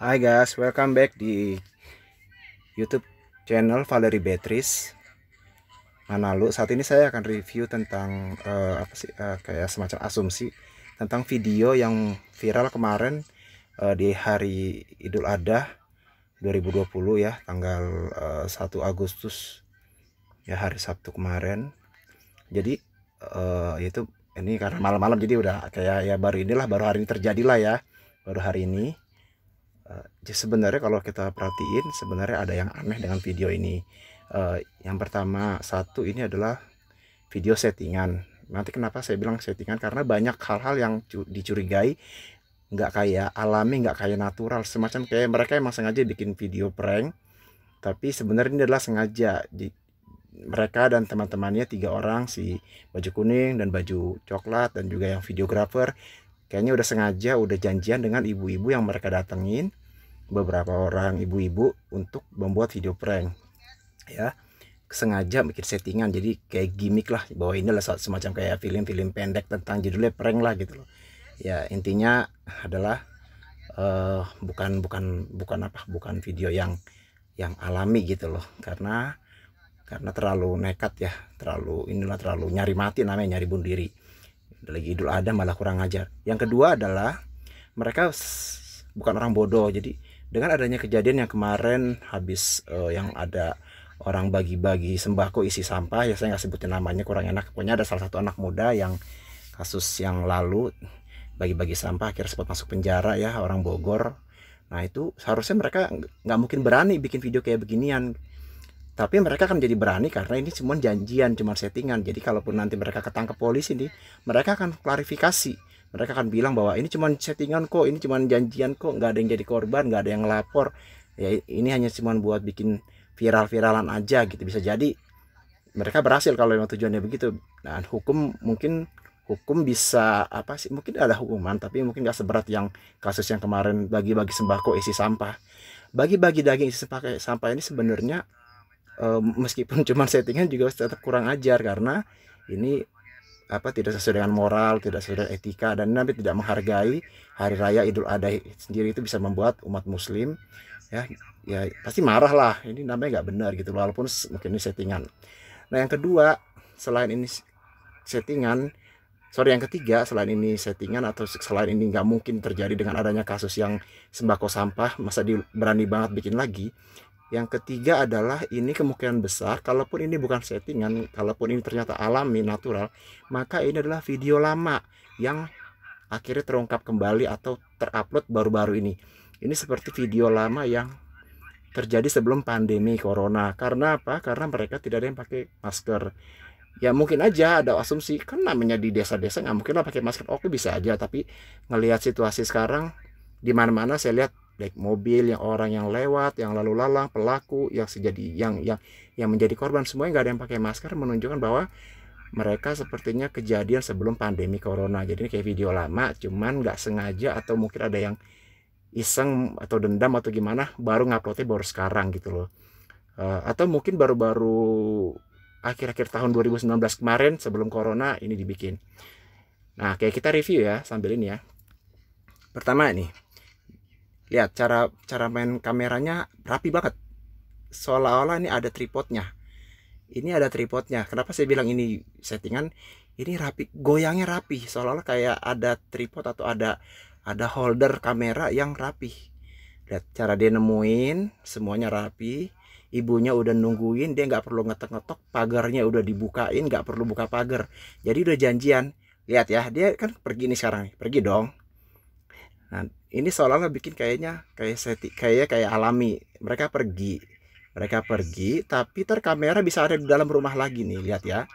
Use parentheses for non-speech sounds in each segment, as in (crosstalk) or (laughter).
Hai guys, welcome back di YouTube channel Valerie Beatrice Manalu. Saat ini saya akan review tentang uh, apa sih uh, kayak semacam asumsi tentang video yang viral kemarin uh, di hari Idul Adha 2020 ya, tanggal uh, 1 Agustus ya hari Sabtu kemarin. Jadi uh, itu ini karena malam-malam jadi udah kayak ya baru inilah baru hari ini terjadilah ya baru hari ini uh, sebenarnya kalau kita perhatiin sebenarnya ada yang aneh dengan video ini eh, yang pertama satu ini adalah video settingan nanti kenapa saya bilang settingan karena banyak hal-hal yang dicurigai nggak kayak alami nggak kayak natural semacam kayak mereka emang sengaja bikin video prank tapi sebenarnya ini adalah sengaja mereka dan teman-temannya tiga orang si baju kuning dan baju coklat dan juga yang videografer kayaknya udah sengaja udah janjian dengan ibu-ibu yang mereka datengin beberapa orang ibu-ibu untuk membuat video prank ya sengaja bikin settingan jadi kayak gimmick lah bahwa ini adalah semacam kayak film-film pendek tentang judulnya prank lah gitu loh ya intinya adalah uh, bukan bukan bukan apa bukan video yang yang alami gitu loh karena karena terlalu nekat ya terlalu inilah terlalu nyari mati namanya nyari bunuh diri lagi idul adha malah kurang ajar yang kedua adalah mereka bukan orang bodoh jadi dengan adanya kejadian yang kemarin habis uh, yang ada orang bagi-bagi sembako isi sampah ya saya nggak sebutin namanya kurang enak pokoknya ada salah satu anak muda yang kasus yang lalu bagi-bagi sampah akhirnya sempat masuk penjara ya orang Bogor nah itu seharusnya mereka nggak mungkin berani bikin video kayak beginian tapi mereka akan jadi berani karena ini cuma janjian cuma settingan jadi kalaupun nanti mereka ketangkep polisi nih mereka akan klarifikasi mereka akan bilang bahwa ini cuma settingan kok ini cuma janjian kok nggak ada yang jadi korban nggak ada yang lapor. ya ini hanya cuma buat bikin viral-viralan aja gitu bisa jadi mereka berhasil kalau memang tujuannya begitu dan nah, hukum mungkin hukum bisa apa sih mungkin ada hukuman tapi mungkin nggak seberat yang kasus yang kemarin bagi-bagi sembako isi sampah bagi-bagi daging isi sampah, sampah ini sebenarnya eh, meskipun (laughs) cuma settingan juga tetap kurang ajar karena ini apa tidak sesuai dengan moral, tidak sesuai dengan etika dan Nabi tidak menghargai hari raya Idul Adha sendiri itu bisa membuat umat muslim ya ya pasti marah lah ini namanya nggak benar gitu walaupun mungkin ini settingan. Nah yang kedua selain ini settingan sorry yang ketiga selain ini settingan atau selain ini nggak mungkin terjadi dengan adanya kasus yang sembako sampah masa di, berani banget bikin lagi yang ketiga adalah ini kemungkinan besar, kalaupun ini bukan settingan, kalaupun ini ternyata alami, natural, maka ini adalah video lama yang akhirnya terungkap kembali atau terupload baru-baru ini. Ini seperti video lama yang terjadi sebelum pandemi corona. Karena apa? Karena mereka tidak ada yang pakai masker. Ya mungkin aja ada asumsi, kan namanya di desa-desa nggak mungkin lah pakai masker. Oke bisa aja, tapi ngelihat situasi sekarang di mana-mana saya lihat baik mobil yang orang yang lewat yang lalu lalang pelaku yang sejadi yang yang yang menjadi korban semuanya nggak ada yang pakai masker menunjukkan bahwa mereka sepertinya kejadian sebelum pandemi corona jadi ini kayak video lama cuman nggak sengaja atau mungkin ada yang iseng atau dendam atau gimana baru nguploadnya baru sekarang gitu loh uh, atau mungkin baru-baru akhir-akhir tahun 2019 kemarin sebelum corona ini dibikin nah kayak kita review ya sambil ini ya pertama nih lihat ya, cara cara main kameranya rapi banget seolah-olah ini ada tripodnya ini ada tripodnya kenapa saya bilang ini settingan ini rapi goyangnya rapi seolah-olah kayak ada tripod atau ada ada holder kamera yang rapi lihat cara dia nemuin semuanya rapi ibunya udah nungguin dia nggak perlu ngetok-ngetok pagarnya udah dibukain nggak perlu buka pagar jadi udah janjian lihat ya dia kan pergi nih sekarang pergi dong nah ini seolah-olah bikin kayaknya kayak seti, kayak kayak alami mereka pergi mereka pergi tapi terkamera bisa ada di dalam rumah lagi nih lihat ya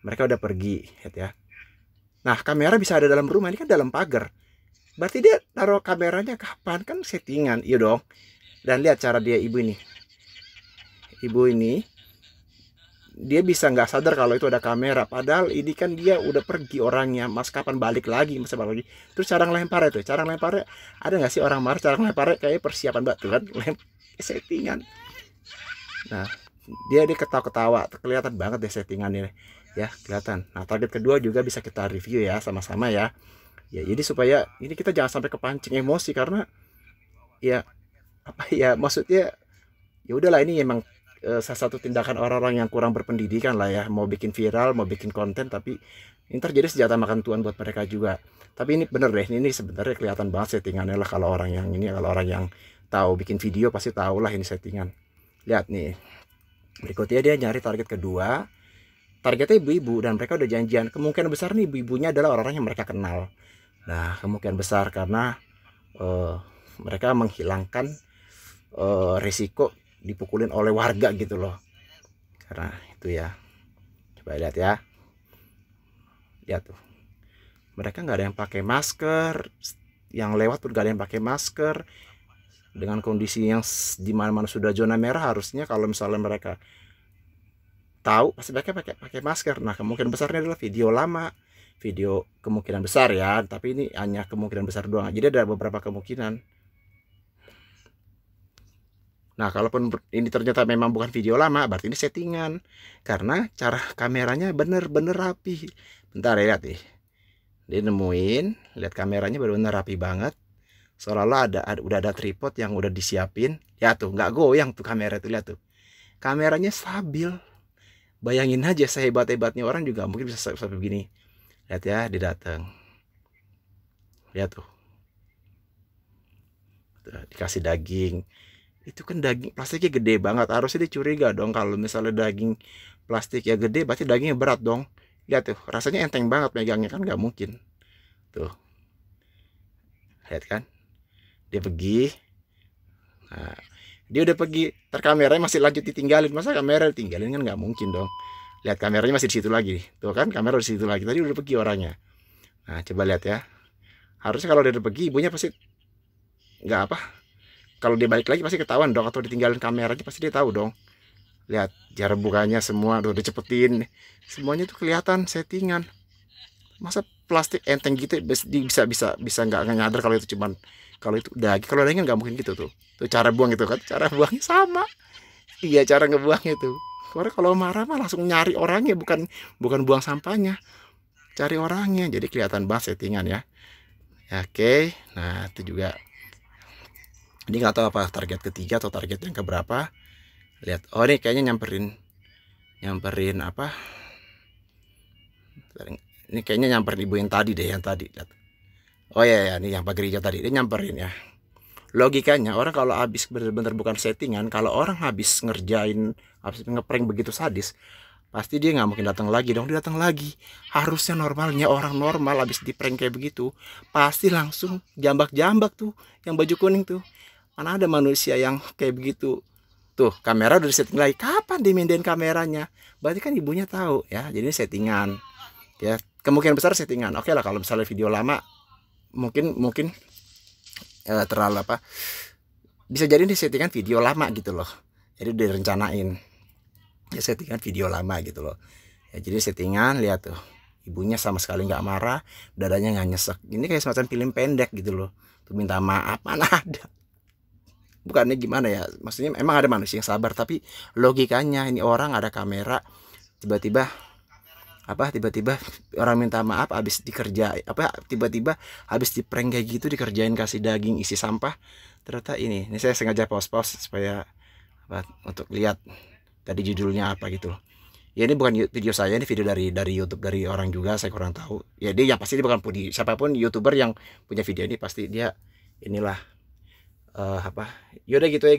mereka udah pergi lihat ya nah kamera bisa ada dalam rumah ini kan dalam pagar berarti dia taruh kameranya kapan kan settingan iya dong dan lihat cara dia ibu ini ibu ini dia bisa nggak sadar kalau itu ada kamera padahal ini kan dia udah pergi orangnya mas kapan balik lagi mas kapan lagi terus cara ngelempar itu, cara ngelemparnya ada nggak sih orang marah cara ngelemparnya kayak persiapan batu kan lem (laughs) settingan nah dia dia ketawa-ketawa kelihatan banget deh settingan ini ya kelihatan nah target kedua juga bisa kita review ya sama-sama ya ya jadi supaya ini kita jangan sampai kepancing emosi karena ya apa ya maksudnya ya udahlah ini emang Eh, salah satu tindakan orang-orang yang kurang berpendidikan lah ya mau bikin viral mau bikin konten tapi ini terjadi senjata makan tuan buat mereka juga tapi ini bener deh ini sebenarnya kelihatan banget settingannya lah kalau orang yang ini kalau orang yang tahu bikin video pasti tahu lah ini settingan lihat nih berikutnya dia nyari target kedua targetnya ibu-ibu dan mereka udah janjian kemungkinan besar nih ibu-ibunya adalah orang-orang yang mereka kenal nah kemungkinan besar karena uh, mereka menghilangkan uh, eh, risiko dipukulin oleh warga gitu loh karena itu ya coba lihat ya lihat tuh mereka nggak ada yang pakai masker yang lewat pun nggak ada yang pakai masker dengan kondisi yang di mana mana sudah zona merah harusnya kalau misalnya mereka tahu pasti mereka pakai pakai masker nah kemungkinan besarnya adalah video lama video kemungkinan besar ya tapi ini hanya kemungkinan besar doang jadi ada beberapa kemungkinan Nah, kalaupun ini ternyata memang bukan video lama, berarti ini settingan. Karena cara kameranya bener-bener rapi. Bentar ya, lihat nih. Dia nemuin, lihat kameranya bener-bener rapi banget. Seolah-olah ada, ada, udah ada tripod yang udah disiapin. Ya tuh, nggak goyang tuh kamera itu, lihat tuh. Kameranya stabil. Bayangin aja sehebat-hebatnya orang juga mungkin bisa sampai begini. Lihat ya, dia datang. Lihat tuh dikasih daging itu kan daging plastiknya gede banget harusnya dia curiga dong kalau misalnya daging plastik ya gede pasti dagingnya berat dong lihat tuh rasanya enteng banget megangnya kan nggak mungkin tuh lihat kan dia pergi nah, dia udah pergi terkameranya masih lanjut ditinggalin masa kamera ditinggalin kan nggak mungkin dong lihat kameranya masih di situ lagi tuh kan kamera di situ lagi tadi udah pergi orangnya nah coba lihat ya harusnya kalau dia udah pergi ibunya pasti nggak apa kalau dia balik lagi pasti ketahuan dong atau ditinggalin kamera aja pasti dia tahu dong lihat jarak bukanya semua udah dicepetin semuanya tuh kelihatan settingan masa plastik enteng gitu bisa bisa bisa nggak nyadar kalau itu cuman kalau itu daging kalau daging nggak mungkin gitu tuh tuh cara buang gitu kan cara buangnya sama iya cara ngebuangnya tuh karena kalau marah mah langsung nyari orangnya bukan bukan buang sampahnya cari orangnya jadi kelihatan bah settingan ya oke nah itu juga ini nggak tahu apa target ketiga atau target yang keberapa lihat oh ini kayaknya nyamperin nyamperin apa ini kayaknya nyamperin ibu yang tadi deh yang tadi lihat oh ya ya ini yang Pak hijau tadi ini nyamperin ya logikanya orang kalau habis bener-bener bukan settingan kalau orang habis ngerjain habis ngeprank begitu sadis pasti dia nggak mungkin datang lagi dong dia datang lagi harusnya normalnya orang normal habis di prank kayak begitu pasti langsung jambak-jambak tuh yang baju kuning tuh Mana ada manusia yang kayak begitu. Tuh, kamera udah setting lagi. Kapan dimindahin kameranya? Berarti kan ibunya tahu ya. Jadi settingan. Ya, kemungkinan besar settingan. Oke okay lah kalau misalnya video lama mungkin mungkin eh, terlalu apa? Bisa jadi ini settingan video lama gitu loh. Jadi direncanain. Ya settingan video lama gitu loh. Ya, jadi settingan lihat tuh ibunya sama sekali nggak marah dadanya nggak nyesek ini kayak semacam film pendek gitu loh tuh minta maaf mana ada bukannya gimana ya maksudnya emang ada manusia yang sabar tapi logikanya ini orang ada kamera tiba-tiba apa tiba-tiba orang minta maaf habis dikerja apa tiba-tiba habis di prank kayak gitu dikerjain kasih daging isi sampah ternyata ini ini saya sengaja pause-pause supaya apa untuk lihat tadi judulnya apa gitu ya ini bukan video saya ini video dari dari YouTube dari orang juga saya kurang tahu ya dia yang pasti dia bukan siapapun youtuber yang punya video ini pasti dia inilah uh, apa yaudah gitu ya